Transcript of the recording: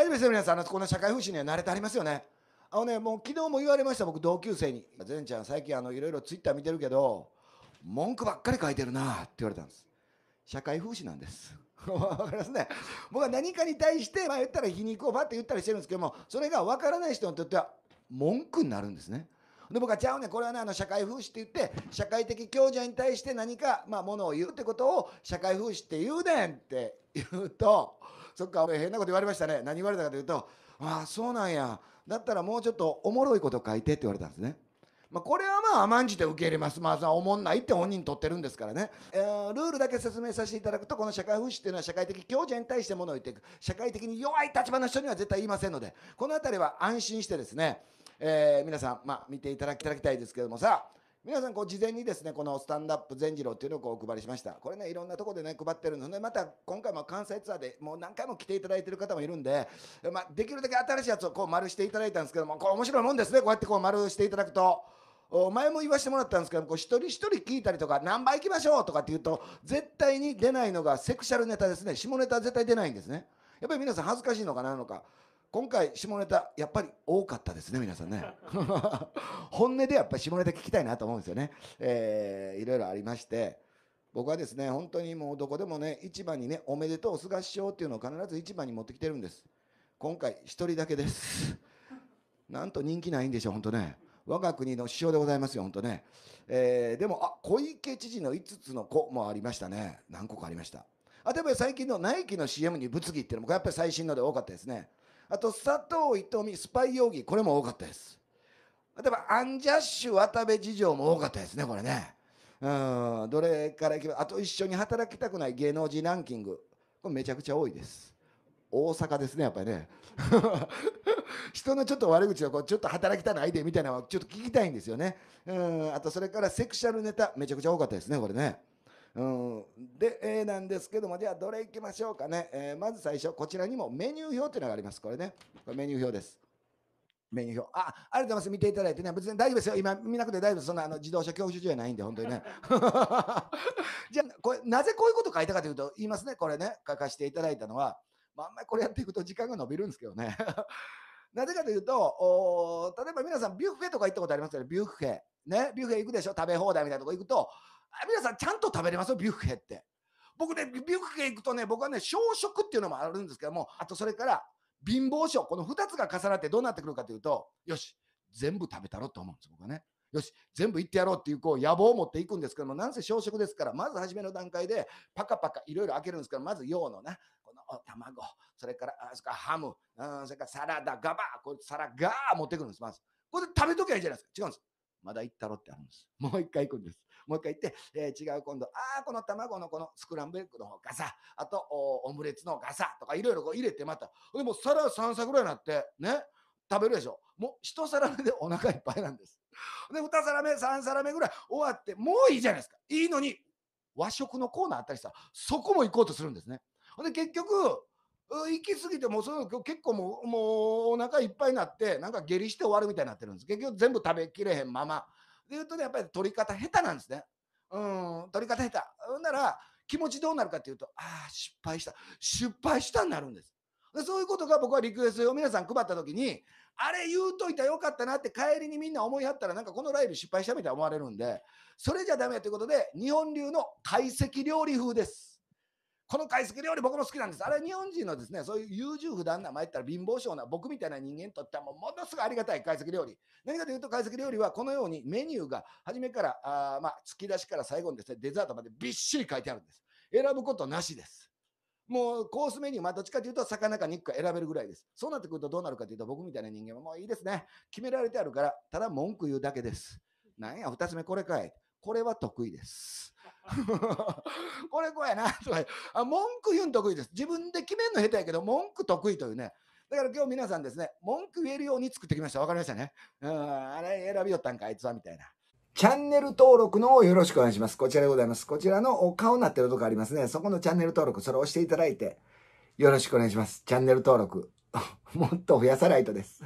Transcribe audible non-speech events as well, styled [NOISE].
大丈夫ですよ皆さんあのこんな社会風刺には慣れてありますよねあのねもう昨日も言われました僕同級生に「善ちゃん最近あのいろいろツイッター見てるけど文句ばっかり書いてるな」って言われたんです社会風刺なんです分 [LAUGHS] かりますね僕は何かに対して、まあ、言ったら皮肉をばって言ったりしてるんですけどもそれが分からない人にとっては文句になるんですねで僕は「ちゃうねこれはねあの社会風刺って言って社会的強者に対して何か、まあ、ものを言うってことを社会風刺って言うねん」って言うとそっか変なこと言われましたね何言われたかというとああそうなんやだったらもうちょっとおもろいこと書いてって言われたんですね。まあ、これはまあ甘んじて受け入れます。まず、あ、はおもんないって本人とってるんですからね、えー、ルールだけ説明させていただくと、この社会風刺っていうのは社会的強者に対してものを言っていく。社会的に弱い立場の人には絶対言いませんので、この辺りは安心してですね、えー、皆さん、まあ、見ていただきたいですけどもさ、皆さんこう事前にですねこのスタンダップ善次郎っていうのをこうお配りしましたこれねいろんなところでね配ってるのでねまた今回も関西ツアーでもう何回も来ていただいてる方もいるんで、まあ、できるだけ新しいやつをこう丸していただいたんですけどもこれ面白いもんですねこうやってこう丸していただくと。前も言わせてもらったんですけどこう一人一人聞いたりとか何倍行きましょうとかって言うと絶対に出ないのがセクシャルネタですね下ネタは絶対出ないんですねやっぱり皆さん恥ずかしいのかなのか今回下ネタやっぱり多かったですね皆さんね [LAUGHS] 本音でやっぱり下ネタ聞きたいなと思うんですよね、えー、いろいろありまして僕はですね本当にもうどこでもね市場にねおめでとう菅首相っていうのを必ず市場に持ってきてるんです今回1人だけです [LAUGHS] なんと人気ないんでしょう本当ね我が国の首相でございますよ本当ね、えー、でもあ小池知事の5つの子もありましたね何個かありましたあ例えば最近のナイキの CM に物議っていうのもやっぱり最新ので多かったですねあと佐藤藤美スパイ容疑これも多かったです例えばアンジャッシュ渡部事情も多かったですねこれねうんどれからいば、あと一緒に働きたくない芸能人ランキングこれめちゃくちゃ多いです大阪ですねやっぱりね [LAUGHS] 人のちょっと悪口をこうちょっと働きたないでみたいなのをちょっと聞きたいんですよねうんあとそれからセクシャルネタめちゃくちゃ多かったですねこれねうん、で、えー、なんですけども、じゃあどれいきましょうかね。えー、まず最初、こちらにもメニュー表というのがあります。これね。これメニュー表です。メニュー表。あ、ありがとうございます。見ていただいてね。別に大丈夫ですよ。今見なくて大丈夫です。そんなあの自動車教習所じゃないんで、本当にね。[LAUGHS] じゃあ、これ、なぜこういうこと書いたかというと、言いますね。これね、書かせていただいたのは、まあ、あんまりこれやっていくと時間が伸びるんですけどね。[LAUGHS] なぜかというと、例えば皆さんビュッフェとか行ったことありますよね。ビュッフェ。ね、ビュッフェ行くでしょ食べ放題みたいなとこ行くと、皆さんちゃんと食べれますよ、ビュッフェって。僕ね、ビュッフェ行くとね、僕はね、小食っていうのもあるんですけども、あとそれから、貧乏症、この2つが重なってどうなってくるかというと、よし、全部食べたろうと思うんです、僕はね。よし、全部行ってやろうっていうこう野望を持っていくんですけども、なんせ小食ですから、まず初めの段階でパカパカいろいろ開けるんですけど、まず用のね、この卵、それからあそかハム、うん、それからサラダ、ガバー、これサラガー持ってくるんです、まず。これで食べときゃいいじゃないですか。違うんです。まだ行ったろってあるんです。もう一回行くんです。もう一回言って、えー、違う今度、ああ、この卵のこのスクランブルエッグの方サ。あとオムレツのガサとかいろいろ入れてまた、でも皿3皿ぐらいになって、ね、食べるでしょ。もう1皿目でお腹いっぱいなんです。で、2皿目、3皿目ぐらい終わって、もういいじゃないですか。いいのに、和食のコーナーあったりしたら、そこも行こうとするんですね。で、結局、行き過ぎてもその結構もうもうお腹いっぱいになってなんか下痢して終わるみたいになってるんです結局全部食べきれへんままで言うとね、やっぱり取り方下手なんですね。うん、取り方下手。ほんなら、気持ちどうなるかっていうと、ああ、失敗した。失敗したになるんです。でそういうことが僕はリクエストを皆さん配った時に、あれ言うといたらよかったなって帰りにみんな思いはったら、なんかこのライブ失敗したみたいに思われるんで、それじゃダメということで、日本流の懐石料理風です。この懐石料理僕も好きなんです。あれ日本人のですね、そういう優柔不断な、まあ、ったら貧乏性な、僕みたいな人間にとってはもうものすごいありがたい懐石料理。何かというと懐石料理はこのようにメニューが初めから、あまあ、突き出しから最後にですね、デザートまでびっしり書いてあるんです。選ぶことなしです。もうコースメニュー、まあ、どっちかというと魚か肉か選べるぐらいです。そうなってくるとどうなるかというと僕みたいな人間はもういいですね。決められてあるから、ただ文句言うだけです。なんや、2つ目これかい。これは得意です。[LAUGHS] これこうやなとかあ文句言うん得意です。自分で決めんの下手やけど文句得意というね。だから今日皆さんですね、文句言えるように作ってきました。わかりましたね。うん、あれ選びよったんか、あいつはみたいな。チャンネル登録のよろしくお願いします。こちらでございます。こちらのお顔になってるとこありますね。そこのチャンネル登録、それを押していただいて、よろしくお願いします。チャンネル登録、[LAUGHS] もっと増やさないとです。